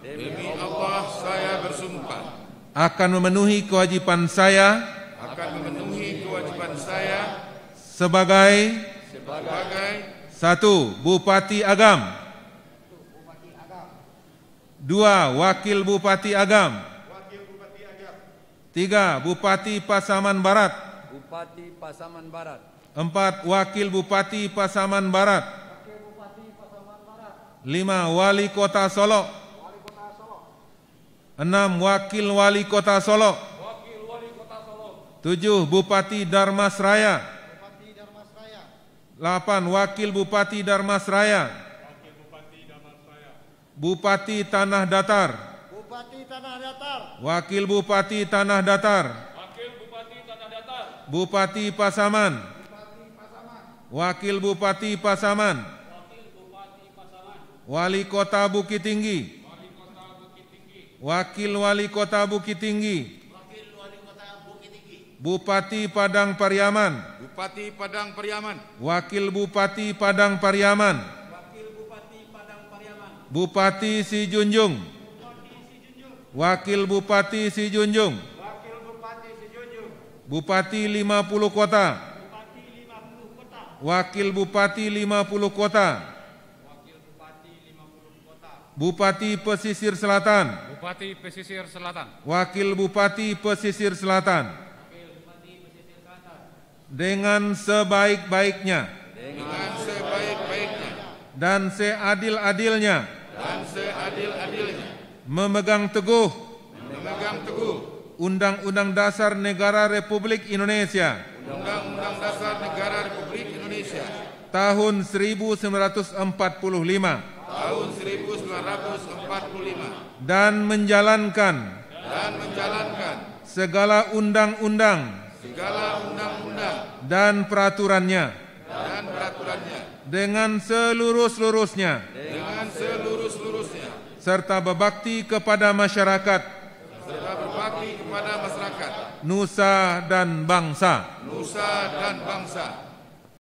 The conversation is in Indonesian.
Demi Allah saya bersumpah akan memenuhi kewajiban saya akan memenuhi kewajiban saya sebagai sebagai satu Bupati Agam dua Wakil Bupati Agam tiga Bupati Pasaman Barat Bupati Pasaman Barat empat Wakil Bupati Pasaman Barat lima Wali Kota solo enam Wakil Wali Kota Solo. Wakil Wali Kota Solo. Bupati Darmas Raya. Bupati Wakil Bupati Darmas Raya. Wakil Bupati Bupati Tanah Datar. Bupati Tanah Datar. Wakil Bupati Tanah Datar. Wakil Bupati Tanah Datar. Bupati Pasaman. Bupati Pasaman. Wakil Bupati Pasaman. Wakil Bupati Pasaman. Wali Kota Bukit Tinggi. Wakil Wali Kota Bukit Tinggi, Wakil Wali Kota Bukit Tinggi. Bupati Padang Pariaman, Bupati Padang Pariaman, Wakil Bupati Padang Pariaman, Wakil Bupati Padang Pariaman, Bupati Si Bupati Wakil Bupati Junjung, Wakil Bupati Sijunjung, Bupati 50 Kota, Bupati 50 Kota, Wakil Bupati 50 Kota, Bupati Pesisir Selatan, Bupati Pesisir Selatan, Wakil Bupati Pesisir Selatan, Wakil Bupati Pesisir Selatan. dengan sebaik-baiknya, dengan sebaik-baiknya, dan seadil-adilnya, dan seadil-adilnya, memegang teguh, memegang teguh, Undang-Undang Dasar Negara Republik Indonesia, Undang-Undang Dasar Negara Republik Indonesia, tahun 1945 tahun 1945 dan menjalankan dan menjalankan segala undang-undang segala undang-undang dan peraturannya dan peraturannya dengan seluruh-seluruhnya dengan seluruh-seluruhnya serta berbakti kepada masyarakat serta berbakti kepada masyarakat nusa dan bangsa nusa dan bangsa